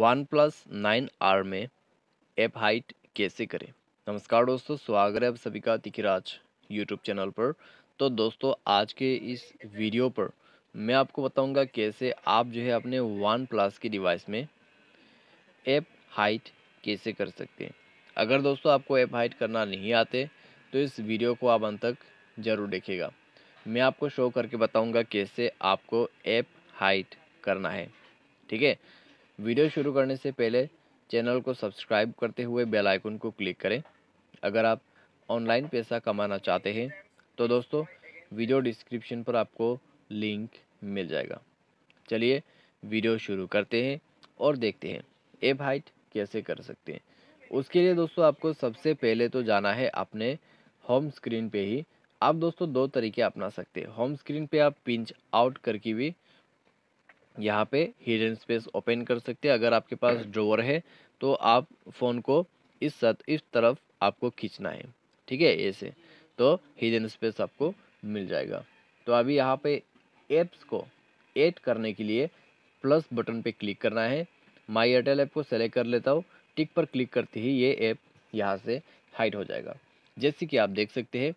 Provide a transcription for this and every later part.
one OnePlus nine R में app hide कैसे करें नमस्कार दोस्तों स्वागत है आप सभी का तिखिराज यूट्यूब चैनल पर तो दोस्तों आज के इस वीडियो पर मैं आपको बताऊंगा कैसे आप जो है अपने वन प्लस की डिवाइस में एप हाइट कैसे कर सकते हैं अगर दोस्तों आपको एप हाइट करना नहीं आते तो इस वीडियो को आप अंत तक ज़रूर देखेगा मैं आपको शो करके बताऊंगा कैसे आपको ऐप हाइट करना है ठीक है वीडियो शुरू करने से पहले चैनल को सब्सक्राइब करते हुए बेल आइकन को क्लिक करें अगर आप ऑनलाइन पैसा कमाना चाहते हैं तो दोस्तों वीडियो डिस्क्रिप्शन पर आपको लिंक मिल जाएगा चलिए वीडियो शुरू करते हैं और देखते हैं एप हाइट कैसे कर सकते हैं उसके लिए दोस्तों आपको सबसे पहले तो जाना है अपने होम स्क्रीन पे ही आप दोस्तों दो तरीके अपना सकते हैं होम स्क्रीन पे आप पिंच आउट करके भी यहाँ पे हिडन एंड स्पेस ओपन कर सकते हैं अगर आपके पास ड्रोवर है तो आप फ़ोन को इस सत इस तरफ आपको खींचना है ठीक है ऐसे तो हिडन स्पेस आपको मिल जाएगा तो अभी यहाँ पे ऐप्स को ऐड करने के लिए प्लस बटन पे क्लिक करना है माई एयरटेल ऐप को सेलेक्ट कर लेता हूँ टिक पर क्लिक करते ही ये ऐप यहाँ से हाइड हो जाएगा जैसे कि आप देख सकते हैं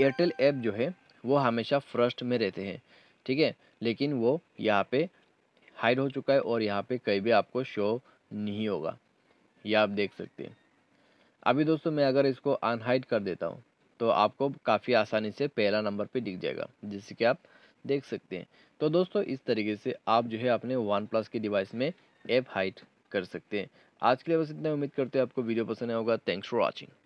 एयरटेल ऐप जो है वो हमेशा फर्स्ट में रहते हैं ठीक है लेकिन वो यहाँ पे हाइड हो चुका है और यहाँ पे कहीं भी आपको शो नहीं होगा ये आप देख सकते हैं अभी दोस्तों मैं अगर इसको अनहाइड कर देता हूँ तो आपको काफ़ी आसानी से पहला नंबर पे दिख जाएगा जिससे कि आप देख सकते हैं तो दोस्तों इस तरीके से आप जो है अपने वन प्लस की डिवाइस में ऐप हाइट कर सकते हैं आज के लिए बस इतना उम्मीद करते हैं आपको वीडियो पसंद आएगा थैंक्स फॉर वॉचिंग